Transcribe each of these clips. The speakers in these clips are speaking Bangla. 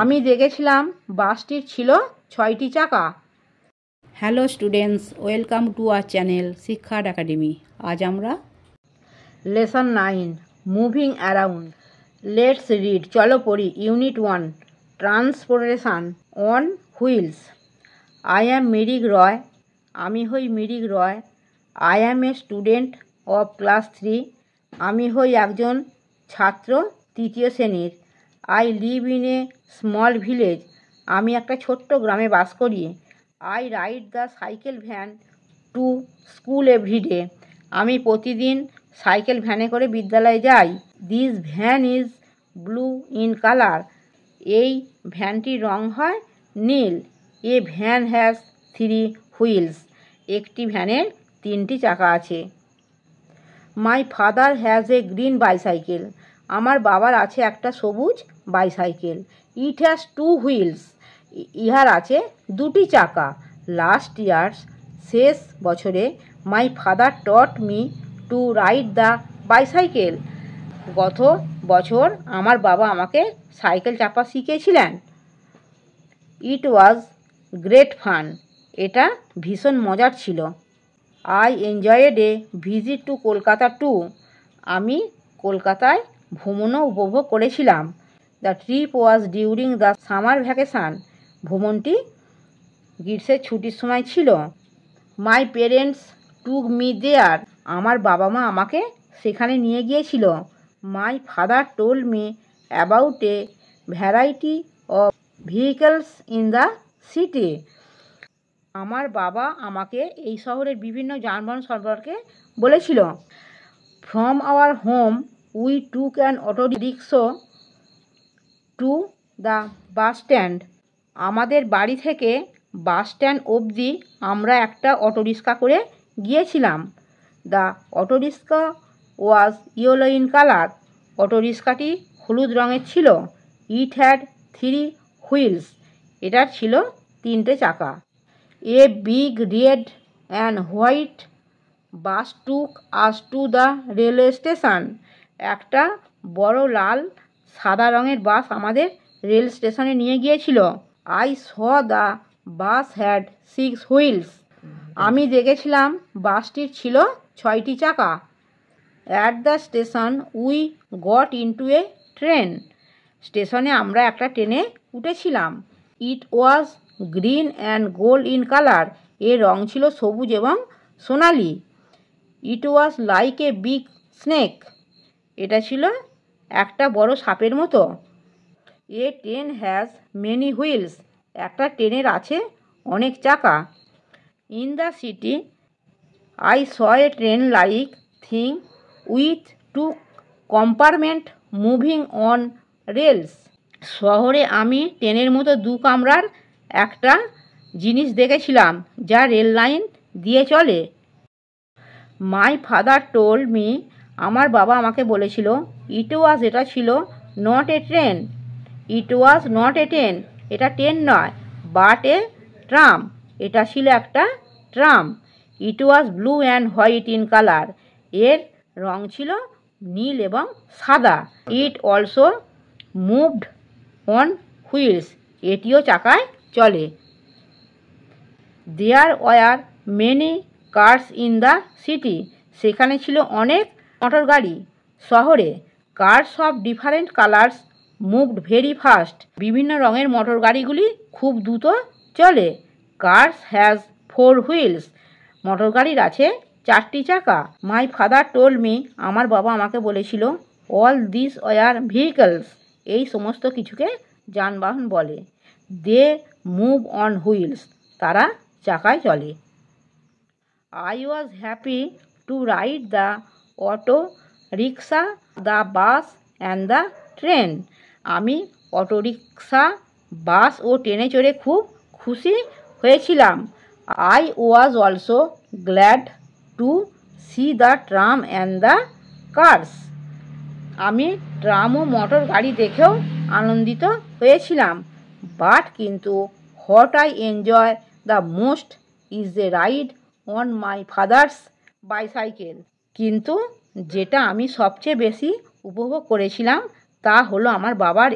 আমি দেখেছিলাম বাসটির ছিল ছয়টি চাকা hello students welcome to our channel শিক্ষার একাডেমি আজ আমরা lesson nine moving around let's read চলো পড়ি unit one transportation on wheels I am Mirik Roy আমি হই Mirik Roy I am a student of class three আমি হই একজন ছাত্র তৃতীয় শ্রেণীর I live in a small village আমি একটা ছোট্ট গ্রামে বাস করি I ride the cycle van to school everyday আমি প্রতিদিন সাইকেল ভ্যানে করে বিদ্যালয়ে যাই this van is blue in colour এই ভ্যানটির রং হয় নীল a van has three wheels একটি ভ্যানের তিনটি চাকা আছে my father has a green bicycle আমার বাবার আছে একটা সবুজ bicycle it has two wheels ইহার আছে দুটি চাকা লাস্ট ইয়ার্স শেষ বছরে my father taught me to ride the bicycle গত বছর আমার বাবা আমাকে সাইকেল চাপা শিখিয়েছিলেন ইট ওয়াজ গ্রেট ফান এটা ভীষণ মজার ছিল I enjoyed a visit to Kolkata too আমি কলকাতায় ভ্রমণও উপভোগ করেছিলাম the trip was during the summer vacation ভ্রমণটি গ্রীষ্মের ছুটির সময় ছিল মাই পেরেন্টস টুক মি দেয়ার আমার বাবা মা আমাকে সেখানে নিয়ে গিয়েছিল my father told me about a variety of vehicles in the city আমার বাবা আমাকে এই শহরের বিভিন্ন যানবাহন সম্পর্কে বলেছিল from our home we took an auto rickshaw to the bus stand আমাদের বাড়ি থেকে বাস স্ট্যান্ড অবধি আমরা একটা অটো রিক্সা করে গিয়েছিলাম the auto rickshaw was yellow in colour auto রিক্সাটি হলুদ রঙের ছিল ইট হ্যাড থ্রি হুইলস এটার ছিল তিনটে চাকা a big red and white bus took us to the railway station একটা বড় লাল সাদা রঙের বাস আমাদের রেল স্টেশনে নিয়ে গিয়েছিল I saw the bus had six wheels আমি দেখেছিলাম বাসটির ছিল ছয়টি চাকা at the station we got to a train স্টেশনে আমরা একটা ট্রেনে উঠেছিলাম it was green and gold in colour এর রং ছিল সবুজ এবং সোনালি it was like a big snake এটা ছিল একটা বড় সাপের মতো a train has many wheels একটা ট্রেনের আছে অনেক চাকা in the city I saw A train like thing with two compartment moving on rails শহরে আমি ট্রেনের মতো দু কামরার একটা জিনিস দেখেছিলাম যা রেল লাইন দিয়ে চলে মাই ফাদার টোল্ড মি আমার বাবা আমাকে বলেছিল ইট ওয়াজ এটা ছিল not a train it was not a train এটা ট্রেন নয় বাট এ ট্রাম এটা ছিল একটা tram it was blue and white in colour এর রং ছিল নীল এবং সাদা it also moved on wheels এটিও চাকায় চলে there were many cars in the city সেখানে ছিল অনেক মোটর গাড়ি শহরে cars of different colours moved very fast বিভিন্ন রঙের মোটর গাড়িগুলি খুব দ্রুত চলে curse has four wheels motor গাড়ির আছে চারটি চাকা মাই ফাদার টোল মি আমার বাবা আমাকে বলেছিল অল দিস ওয়ার ভেহিকলস এই সমস্ত কিছুকে যানবাহন বলে দে মুভ অন হুইলস তারা চাকায় চলে I was happy to ride the auto rickshaw the bus and the train আমি অটো রিক্সা বাস ও ট্রেনে চড়ে খুব খুশি হয়েছিলাম I was also glad to see the tram and the cars আমি ট্রাম ও মোটর গাড়ি দেখেও আনন্দিত হয়েছিলাম বাট কিন্তু what I enjoy the most is a ride on my father's bicycle কিন্তু যেটা আমি সবচেয়ে বেশি উপভোগ করেছিলাম তা হলো আমার বাবার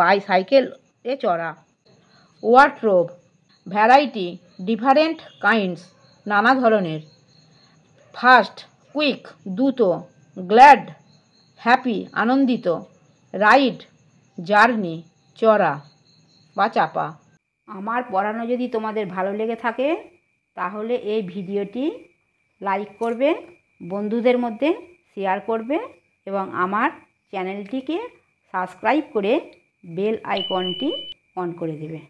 বাইসাইকেলে চড়া ওয়ার্ড্রোব ভ্যারাইটি ডিফারেন্ট কাইন্ডস নানা ধরনের ফাস্ট কুইক দ্রুত গ্ল্যাড হ্যাপি আনন্দিত রাইড জার্নি চড়া বা চাপা আমার পড়ানো যদি তোমাদের ভালো লেগে থাকে তাহলে এই ভিডিওটি লাইক করবে বন্ধুদের মধ্যে শেয়ার করবে এবং আমার চ্যানেলটিকে সাবস্ক্রাইব করে বেল আইকনটি অন করে দেবে